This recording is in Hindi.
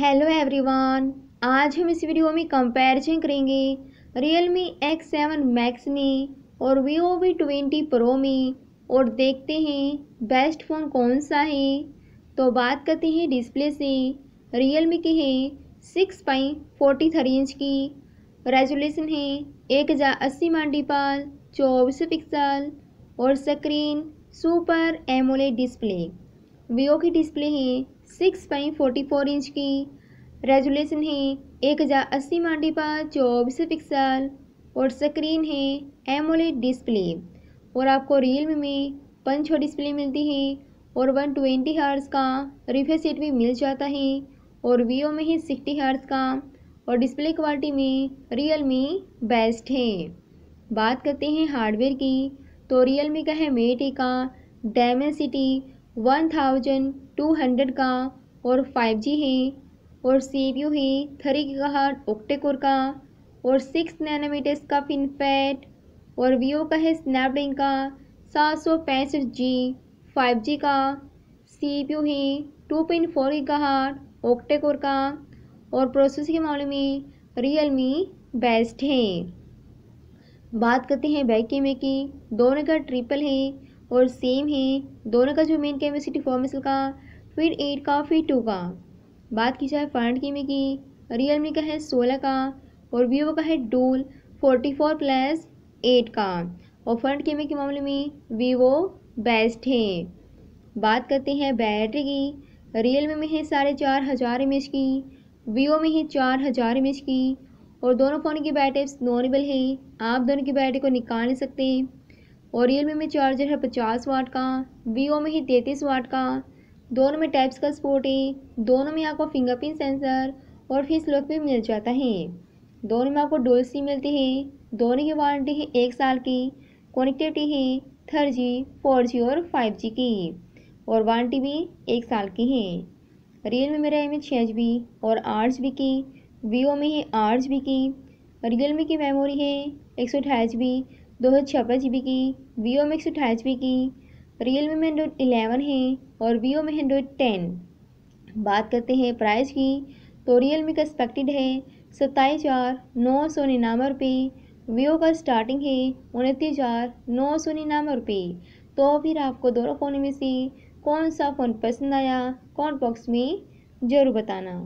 हेलो एवरीवन आज हम इस वीडियो में कंपैरिजन करेंगे रियलमी एक्स सेवन मैक्स में और वीवो वी ट्वेंटी प्रो में और देखते हैं बेस्ट फ़ोन कौन सा है तो बात करते हैं डिस्प्ले से रियलमी की है six point forty three inch की रेजोल्यूशन है एक हज़ार अस्सी मांडीपाल चौबीस पिक्सल और screen super AMOLED display Vivo की डिस्प्ले है six point forty four inch की रेजुलेशन है एक हज़ार अस्सी मांडी पर चौबीस पिक्सल और स्क्रीन है एमोलेड डिस्प्ले और आपको रियलमी में पंच डिस्प्ले मिलती है और वन ट्वेंटी हार्स का रिफे सेट भी मिल जाता है और वीओ में है सिक्सटी हार्स का और डिस्प्ले क्वालिटी में रियल मी बेस्ट है बात करते हैं हार्डवेयर की तो रियल मी का है मेटी का Dimensity one thousand two hundred का और फाइव जी है और सी पी यू है थ्री गीगाहर्ट ऑक्टेकोर का और सिक्स नैनोमीटर्स का फिनफेट और वीओ का है स्नैपड्रैगन का सात सौ पैंसठ जी फाइव जी का सी पी यू है two point four gigahertz octacore का और प्रोसेसर के मामले में रियल मी बेस्ट है बात करते हैं बैक कैमरे की दोनों का ट्रिपल है और सेम है दोनों का जो मेन केमिस्ट्री फॉर्मेसल का फिर एट का फिर टू का बात की जाए फ्रंट कीमे की रियल मी का है सोलह का और वीवो का है डोल फोर्टी फोर प्लस एट का और फ्रंट कीमे के मामले में वीवो बेस्ट है बात करते हैं बैटरी की रियल में है साढ़े चार हज़ार एम की वीवो में है चार हज़ार एम की और दोनों फ़ोन की बैटरी नॉर्मल है आप दोनों की बैटरी को निकाल नहीं सकते और रियल में चार्जर है पचास वाट का वीओ में ही तैंतीस वाट का दोनों में टाइप्स का स्पोर्ट है दोनों में आपको फिंगरप्रिंट सेंसर और फीस लॉक भी मिल जाता है दोनों में आपको डोल सी मिलती है दोनों की वारंटी है एक साल की कनेक्टिविटी है थर्ड जी फोर जी और फाइव जी की और वारंटी भी एक साल की है रियल में मेरा एम है छः जी और आठ जी की वीओ में है आठ जी की रियल मी की मेमोरी है एक सौ अठाईस जी दो हज़ार छप्पन जी बी की वीओ में एक सौ अठाईस जी की रियल में एंड्रॉयड एलेवन है और वीओ में एंड्रॉयड टेन बात करते हैं प्राइस की तो रियल मी का एक्सपेक्टेड है सत्ताईस हज़ार नौ सौ निन्यानवे रुपये वीओ का स्टार्टिंग है उनतीस हज़ार नौ सौ निन्यानवे रुपये तो फिर आपको दोनों फ़ोन में से कौन सा फ़ोन पसंद आया कॉमेंट बॉक्स में ज़रूर बताना